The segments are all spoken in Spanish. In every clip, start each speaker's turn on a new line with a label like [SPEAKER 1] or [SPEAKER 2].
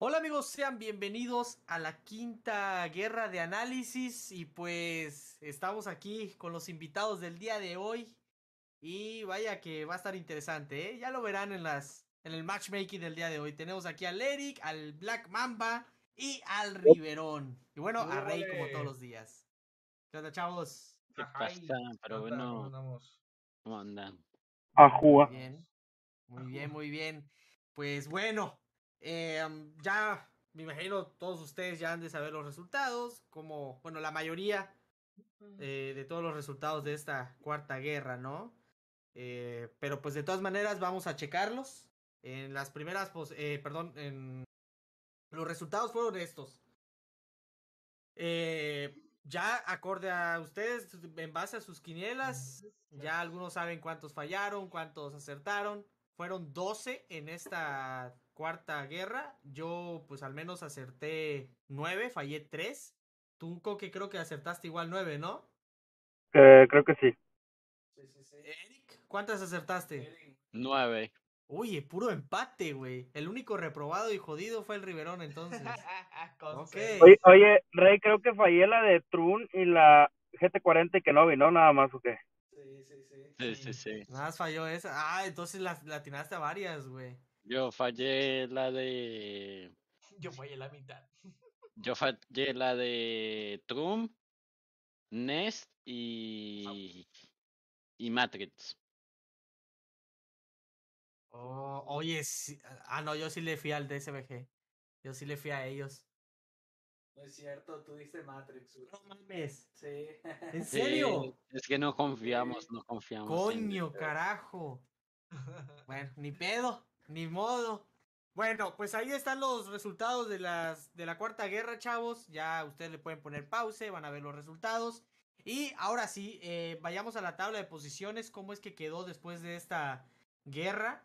[SPEAKER 1] Hola amigos, sean bienvenidos a la quinta guerra de análisis y pues estamos aquí con los invitados del día de hoy y vaya que va a estar interesante, ¿eh? ya lo verán en las en el matchmaking del día de hoy. Tenemos aquí al Eric, al Black Mamba y al Riverón y bueno a Rey como todos los días. ¿Qué chavos? ¿Qué pasa? Pero ¿cómo andan? A muy bien, muy bien. Pues bueno, eh, um, ya me imagino todos ustedes ya han de saber los resultados, como, bueno, la mayoría eh, de todos los resultados de esta cuarta guerra, ¿no? Eh, pero pues de todas maneras vamos a checarlos. En las primeras, pues, eh, perdón, en... los resultados fueron estos. Eh, ya acorde a ustedes, en base a sus quinielas, ya algunos saben cuántos fallaron, cuántos acertaron. Fueron 12 en esta cuarta guerra. Yo, pues al menos acerté nueve, fallé tres. Tú, que creo que acertaste igual nueve, ¿no?
[SPEAKER 2] Eh, creo que sí.
[SPEAKER 1] Eric, ¿cuántas acertaste? Nueve. Oye, puro empate, güey. El único reprobado y jodido fue el Riverón, entonces. oye,
[SPEAKER 2] Rey, creo que fallé la de Trun y
[SPEAKER 1] la GT40
[SPEAKER 2] y que ¿no? Nada más, ¿o qué?
[SPEAKER 1] Sí, sí, sí. Nada más falló esa. Ah, entonces la atinaste a varias, güey.
[SPEAKER 2] Yo fallé la de.
[SPEAKER 1] Yo fallé la mitad.
[SPEAKER 2] Yo fallé la de Trump, Nest y. y Matrix.
[SPEAKER 1] Oh, oye, ah, no, yo sí le fui al DSBG. Yo sí le fui a ellos. No es cierto, tú dices Matrix. No mames. Sí. ¿En serio?
[SPEAKER 2] es que no confiamos, no confiamos. Coño,
[SPEAKER 1] carajo. Bueno, ni pedo. Ni modo. Bueno, pues ahí están los resultados de, las, de la Cuarta Guerra, chavos. Ya ustedes le pueden poner pause, van a ver los resultados. Y ahora sí, eh, vayamos a la tabla de posiciones. ¿Cómo es que quedó después de esta guerra?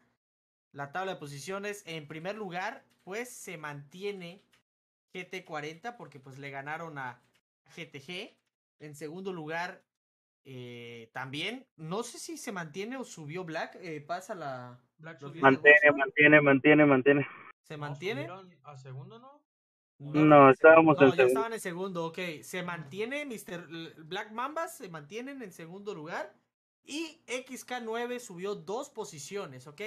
[SPEAKER 1] La tabla de posiciones, en primer lugar, pues se mantiene GT40 porque pues le ganaron a GTG. En segundo lugar, eh, también, no sé si se mantiene o subió Black, eh, pasa la... Black mantiene, mantiene, mantiene, mantiene. ¿Se mantiene? ¿A segundo no?
[SPEAKER 2] No, estábamos en
[SPEAKER 1] segundo. ok. Se mantiene Mr. Black Mambas, se mantienen en segundo lugar. Y XK9 subió dos posiciones, ok.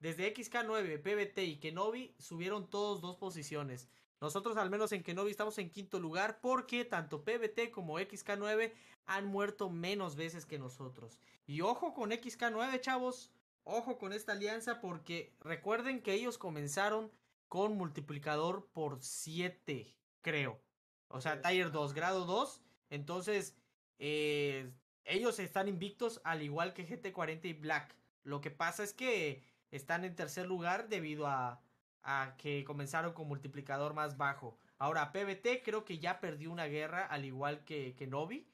[SPEAKER 1] Desde XK9, PBT y Kenobi subieron todos dos posiciones. Nosotros al menos en Kenobi estamos en quinto lugar porque tanto PBT como XK9 han muerto menos veces que nosotros. Y ojo con XK9, chavos. Ojo con esta alianza porque recuerden que ellos comenzaron con multiplicador por 7, creo. O sea, Tier 2, grado 2. Entonces, eh, ellos están invictos al igual que GT40 y Black. Lo que pasa es que están en tercer lugar debido a, a que comenzaron con multiplicador más bajo. Ahora, PBT creo que ya perdió una guerra, al igual que, Novi.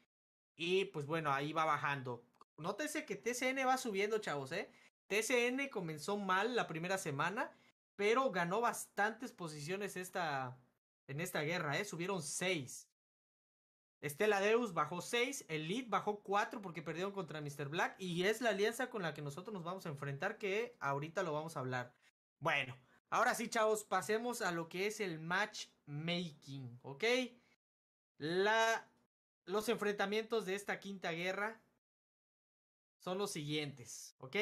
[SPEAKER 1] Y pues bueno, ahí va bajando. Nótese que TCN va subiendo, chavos, ¿eh? TCN comenzó mal la primera semana, pero ganó bastantes posiciones esta, en esta guerra, ¿eh? Subieron 6. Estela Deus bajó 6, Elite bajó 4 porque perdieron contra Mr. Black y es la alianza con la que nosotros nos vamos a enfrentar que ahorita lo vamos a hablar. Bueno, Ahora sí, chavos, pasemos a lo que es el matchmaking, ¿ok? los enfrentamientos de esta quinta guerra son los siguientes, ¿ok?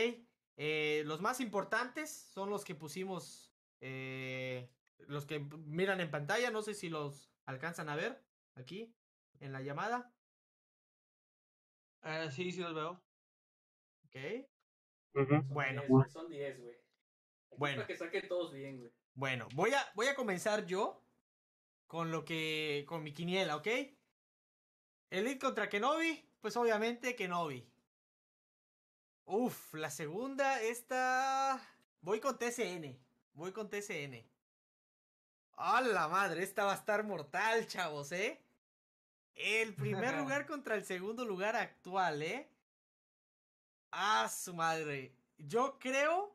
[SPEAKER 1] Eh, los más importantes son los que pusimos, eh, los que miran en pantalla, no sé si los alcanzan a ver aquí en la llamada. Eh, sí, sí los veo. Ok. Bueno, son 10, güey. Bueno. que saquen todos bien, güey. Bueno, voy a, voy a comenzar yo con lo que. con mi quiniela, ¿ok? Elite contra Kenobi, pues obviamente Kenobi. Uf, la segunda, esta. Voy con TCN. Voy con TCN. ¡A la madre! Esta va a estar mortal, chavos, ¿eh? El primer lugar contra el segundo lugar actual, ¿eh? ¡A su madre! Yo creo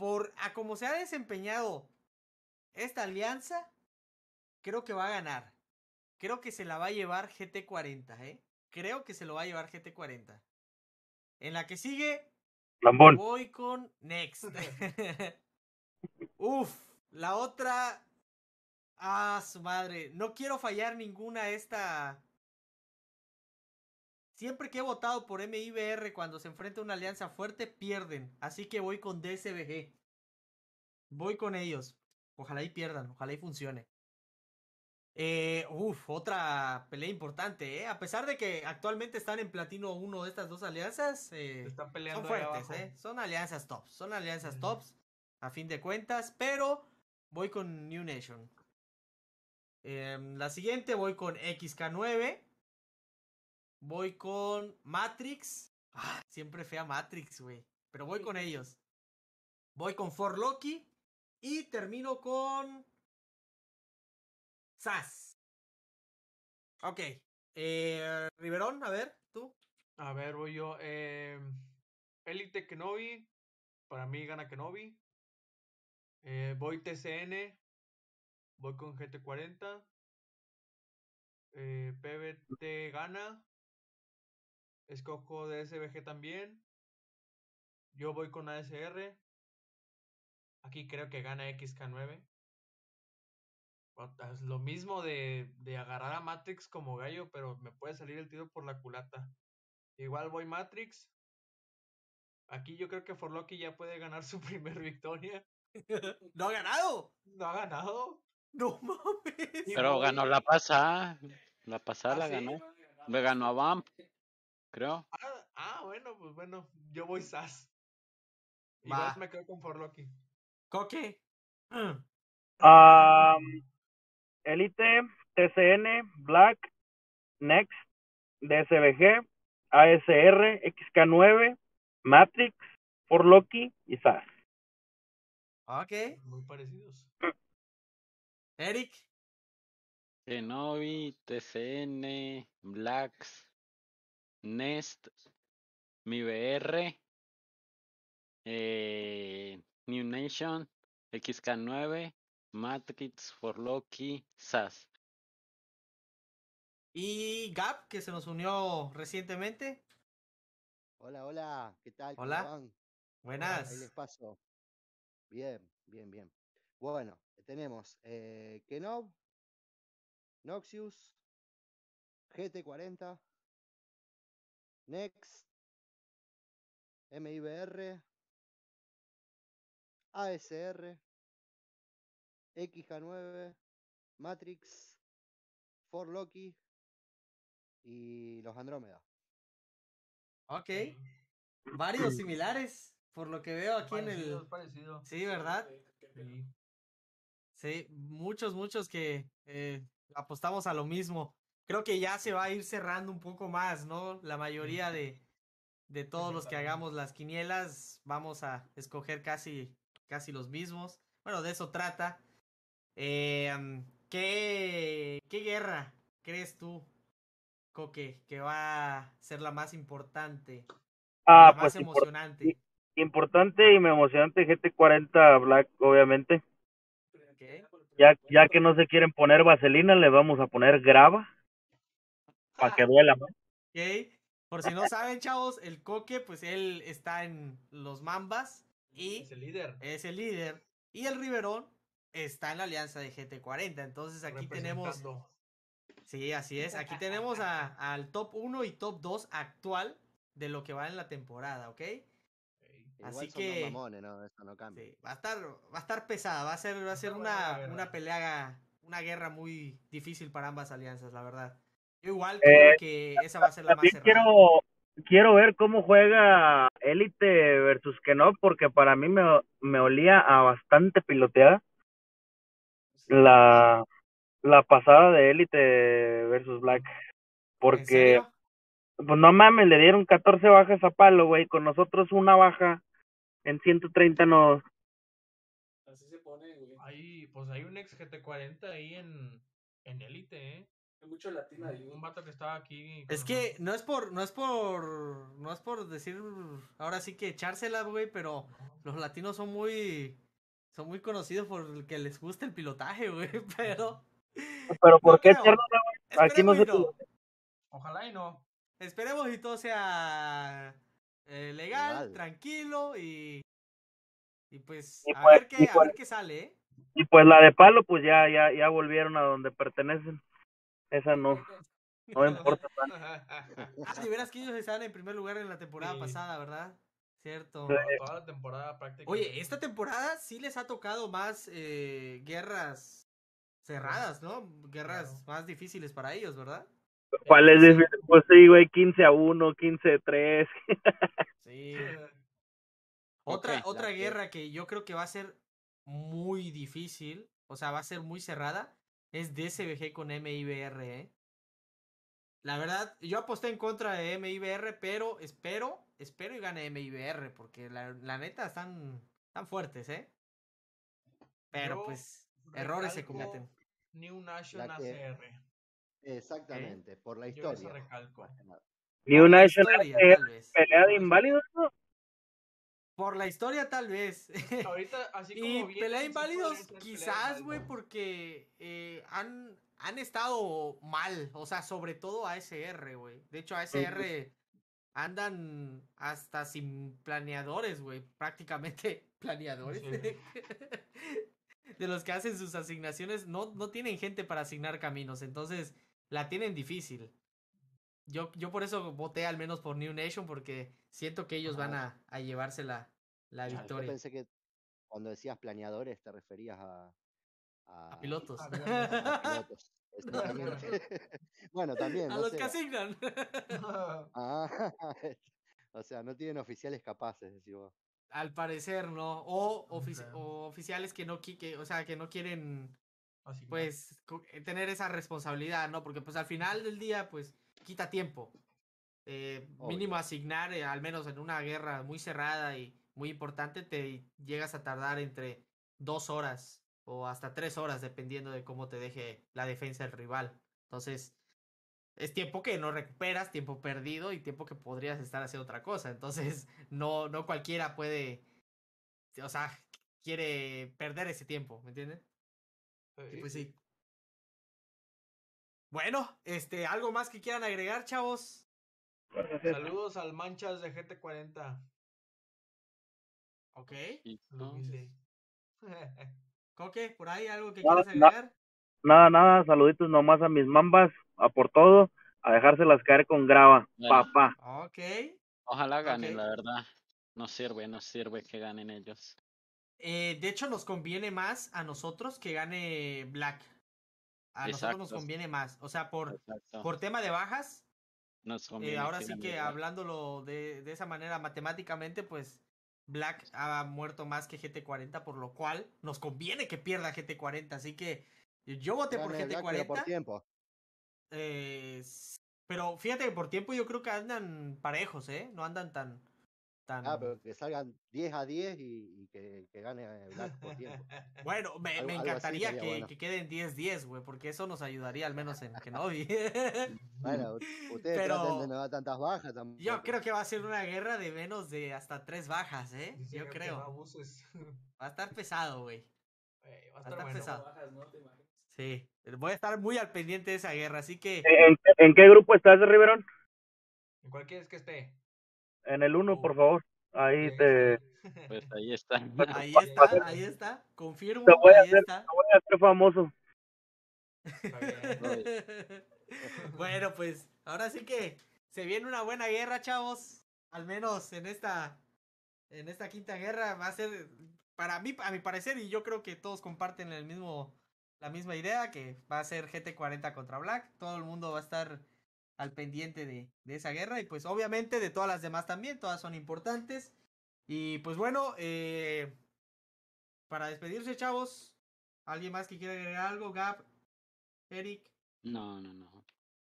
[SPEAKER 1] por a como se ha desempeñado esta alianza, creo que va a ganar. Creo que se la va a llevar GT40, ¿eh? Creo que se lo va a llevar GT40. En la que sigue,
[SPEAKER 2] voy
[SPEAKER 1] con Next. Uf, la otra. Ah, su madre. No quiero fallar ninguna esta, Siempre que he votado por MIBR cuando se enfrenta a una alianza fuerte, pierden. Así que voy con DSBG. Voy con ellos. Ojalá y pierdan, ojalá y funcione. Eh, uf, otra pelea importante, ¿eh? A pesar de que actualmente están en platino uno de estas dos alianzas, eh, están peleando son fuertes, Son alianzas tops, son alianzas tops, a fin de cuentas, pero voy con New Nation. Em, la siguiente voy con XK9. Voy con Matrix. Ah, siempre fea Matrix, güey. Pero voy con ellos. Voy con For Loki. Y termino con. Sas. Ok. Eh, Riverón, a ver, tú. A ver, voy yo. Em, Elite Kenobi. Para mí gana Kenobi. Eh, voy TCN. Voy con GT40. Eh, PBT gana escojo SBG también. Yo voy con ASR. Aquí creo que gana XK9. lo mismo de, de agarrar a Matrix como gallo, pero me puede salir el tiro por la culata. Igual voy Matrix. Aquí yo creo que forlocky ya puede ganar su primer victoria. ¡No ha ganado! ¡No ha ganado! ¡No mames! Pero ganó
[SPEAKER 2] la pasada. La pasada ¿Ah, la ganó. Me ganó a Vamp creo.
[SPEAKER 1] Ah, ah, bueno, pues bueno, yo voy Sas. vos me quedo con Forloki.
[SPEAKER 2] Coque. qué? Elite, TCN, Black, Next, DSBG, ASR, XK9, Matrix, Forloki y SAS. Ok. Muy parecidos. Eric. Kenobi, TCN, Blacks, Nest, MiBR, eh, New Nation, XK9, Matrix, Loki, SAS.
[SPEAKER 1] Y Gap, que se nos unió recientemente. Hola, hola, ¿qué tal? Hola. Buenas. les paso. Bien, bien, bien. Bueno, tenemos
[SPEAKER 2] eh, Kenob, Noxius, GT40, Next, MIBR, ASR, x 9 Matrix, For Loki
[SPEAKER 1] y los Andrómeda. Ok, varios similares, por lo que veo aquí en el. Sí, ¿verdad? Sí. muchos, muchos que eh, apostamos a lo mismo creo que ya se va a ir cerrando un poco más, ¿no? La mayoría de, de todos los que hagamos las quinielas, vamos a escoger casi, casi los mismos. Bueno, de eso trata. Em, ¿qué, ¿Qué guerra crees tú, Coque, que va a ser la más importante? Ah, la más pues, emocionante.
[SPEAKER 2] Importante y emocionante GT40 Black, obviamente. Ya, ya que no se quieren poner vaselina, le vamos a poner grava. Para ah. que duela, ¿no?
[SPEAKER 1] Por si no saben, chavos, el Coque, pues él está en los Mambas y es el líder. Es el líder. Y el Riverón está en la alianza de GT40. Entonces aquí tenemos. Sí, así es. Aquí tenemos al top 1 y top 2 actual de lo que va en la temporada, ¿ok?
[SPEAKER 2] Así que. ¿no?
[SPEAKER 1] no cambia. va a estar, va a estar pesada, va a ser, va a ser una, una, pelea, una guerra muy difícil para ambas alianzas, la verdad igual eh, creo que esa va a ser la más Quiero,
[SPEAKER 2] quiero ver cómo juega Élite versus que no, porque para mí me, olía a bastante piloteada la, la pasada de Élite versus Black. Porque, pues no mames, le dieron 14 bajas a Palo, güey. Con nosotros una baja en 130 nodos. Así se pone, güey. Ahí, pues hay un
[SPEAKER 1] ex GT40 ahí en, en Élite, ¿eh? mucho latina Un vato que estaba aquí. Es que no es por, no es por, no es por decir, ahora sí que echárselas, güey, pero los latinos son muy, son muy conocidos por el que les gusta el pilotaje, güey, pero.
[SPEAKER 2] Pero ¿por qué Aquí no se
[SPEAKER 1] Ojalá y no. Esperemos y todo sea eh, legal, tranquilo y. Y pues, pues a, ver qué, a ver qué sale, ¿eh?
[SPEAKER 2] Y pues la de palo, pues ya, ya, ya volvieron a donde pertenecen esa no. No importa
[SPEAKER 1] Ah, que ellos estaban en primer lugar en la temporada pasada, ¿verdad? Cierto. Oye, esta temporada sí les ha tocado más eh, guerras cerradas, ¿no? Guerras más difíciles para ellos, ¿verdad?
[SPEAKER 2] ¿Cuál es Pues sí, güey, 15 a 1, 15 a 3.
[SPEAKER 1] sí. Otra, otra guerra que yo creo que va a ser muy difícil, o sea, va a ser muy cerrada, es DSBG con MIBR, ¿eh? La verdad, yo aposté en contra de MIBR, pero espero, espero y gane MIBR, porque la, la neta están, fuertes, ¿eh? Pero pues, errores se cometen.
[SPEAKER 2] New Nation ACR. Exactamente, ¿eh? por la historia. New Nation ACR, pelea de
[SPEAKER 1] por la historia, tal vez. Ahorita, así como. y pelea inválidos, quizás, güey, porque eh, han, han estado mal. O sea, sobre todo ASR, güey. De hecho, ASR pues andan hasta sin planeadores, güey. Prácticamente planeadores. de los que hacen sus asignaciones, no, no tienen gente para asignar caminos. Entonces, la tienen difícil. Yo, yo por eso voté al menos por New Nation, porque siento que ellos van a, a, llevarse la, victoria. Yo pensé que cuando decías planeadores te referías a, a, pilotos. A, pilotos. bueno, también. A los que asignan. Ah, o sea, no tienen oficiales capaces, Al parecer, no. O, oficiales que no, que, o sea, que no quieren pues eh, tener esa responsabilidad, ¿no? Porque pues al final del día, pues quita tiempo. Eh, mínimo asignar, eh, al menos en una guerra muy cerrada y muy importante, te llegas a tardar entre dos horas o hasta tres horas, dependiendo de cómo te deje la defensa del rival. Entonces, es tiempo que no recuperas, tiempo perdido y tiempo que podrías estar haciendo otra cosa. Entonces, no, no cualquiera puede, o sea, quiere perder ese tiempo, ¿me entiendes? Eh, pues sí. Bueno, este, algo más que quieran agregar, chavos. Saludos al manchas de GT40. Ok. Pues. Coque, por ahí algo que quieras agregar.
[SPEAKER 2] Nada, nada, saluditos nomás a mis mambas, a por todo, a dejárselas caer con grava, papá.
[SPEAKER 1] Ok. Ojalá ganen, la verdad. No
[SPEAKER 2] sirve, no sirve que ganen ellos.
[SPEAKER 1] Eh, de hecho, nos conviene más a nosotros que gane Black a nosotros nos conviene más. O sea, por, por tema de bajas,
[SPEAKER 2] nos eh, conviene. ahora sí que
[SPEAKER 1] hablándolo de, de, esa manera matemáticamente, pues Black ha muerto más que GT40, por lo cual nos conviene que pierda GT40. Así que eh, yo voté por GT40. pero eh, pero fíjate que por tiempo yo creo que andan parejos, ¿eh? No andan tan, Ah, pero que salgan 10 a 10 y, que, que, gane Black por tiempo. bueno, me, encantaría que, queden 10-10, güey, porque eso nos ayudaría al menos en Kenobi. bueno, ustedes pero... de no dar tantas bajas. Yo creo que va a ser una guerra de menos de hasta 3 bajas, ¿eh? Yo creo. Va a estar pesado, güey. va a estar, pesado. sí, voy a estar muy al pendiente de esa guerra, así que...
[SPEAKER 2] ¿En, qué grupo estás, Riverón?
[SPEAKER 1] En cualquier es que esté
[SPEAKER 2] en el 1, por favor. Ahí te. Pues ahí está. Ahí está, ahí está. Confirmo. Te está. voy a hacer famoso. bueno, pues ahora
[SPEAKER 1] sí que se viene una buena guerra, chavos. Al menos en esta en esta quinta guerra va a ser para mí a mi parecer y yo creo que todos comparten el mismo la misma idea que va a ser GT40 contra Black. Todo el mundo va a estar al pendiente de, de, esa guerra y pues obviamente de todas las demás también, todas son importantes. Y pues bueno, eh, para despedirse chavos, ¿alguien más que quiera agregar algo? Gab, Eric.
[SPEAKER 2] No, no, no.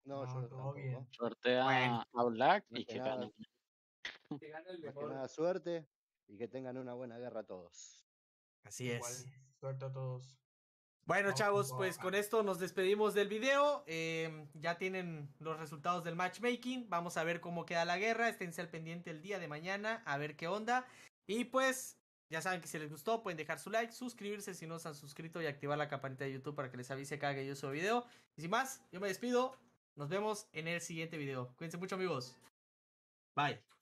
[SPEAKER 1] No, yo
[SPEAKER 2] bueno, a Black y que,
[SPEAKER 1] Que suerte y que tengan una buena guerra todos. Así es. Suerte a todos. Bueno, chavos, pues con esto nos despedimos del video. Eh, ya tienen los resultados del matchmaking. Vamos a ver cómo queda la guerra. Esténse al pendiente el día de mañana a ver qué onda. Y pues, ya saben que si les gustó, pueden dejar su like, suscribirse si no se han suscrito y activar la campanita de YouTube para que les avise cada que yo suba video. Y sin más, yo me despido. Nos vemos en el siguiente video. Cuídense mucho, amigos. Bye.